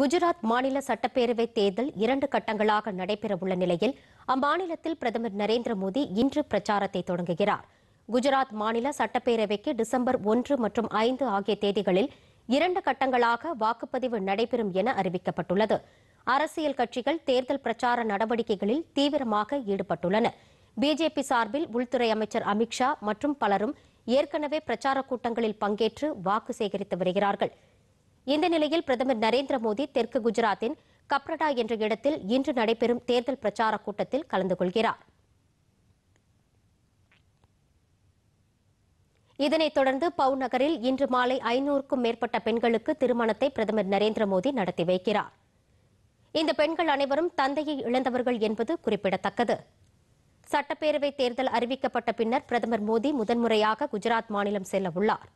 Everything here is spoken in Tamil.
குஜராத் மாநில சட்டப்பேரவை தேர்தல் இரண்டு கட்டங்களாக நடைபெறவுள்ள நிலையில் அம்மாநிலத்தில் பிரதமர் நரேந்திர மோடி இன்று பிரச்சாரத்தை தொடங்குகிறார் குஜராத் மாநில சட்டப்பேரவைக்கு டிசம்பர் ஒன்று மற்றும் ஐந்து ஆகிய தேதிகளில் இரண்டு கட்டங்களாக வாக்குப்பதிவு நடைபெறும் என அறிவிக்கப்பட்டுள்ளது அரசியல் கட்சிகள் தேர்தல் பிரச்சார நடவடிக்கைகளில் தீவிரமாக ஈடுபட்டுள்ளன பிஜேபி சார்பில் உள்துறை அமைச்சர் அமித்ஷா மற்றும் பலரும் ஏற்கனவே பிரச்சார கூட்டங்களில் பங்கேற்று வாக்கு சேகரித்து வருகிறார்கள் இந்த நிலையில் பிரதமர் நரேந்திர மோடி தெற்கு குஜராத்தின் கப்ரடா என்ற இடத்தில் இன்று நடைபெறும் தேர்தல் பிரச்சாரக் கூட்டத்தில் கலந்து கொள்கிறார் இதனைத் தொடர்ந்து பவு நகரில் இன்று மாலை ஐநூறுக்கும் மேற்பட்ட பெண்களுக்கு திருமணத்தை பிரதமர் நரேந்திர மோடி நடத்தி வைக்கிறார் இந்த பெண்கள் அனைவரும் தந்தையை இழந்தவர்கள் என்பது குறிப்பிடத்தக்கது சட்டப்பேரவை தேர்தல் அறிவிக்கப்பட்ட பின்னர் பிரதமர் மோடி முதன்முறையாக குஜராத் மாநிலம் செல்ல உள்ளார்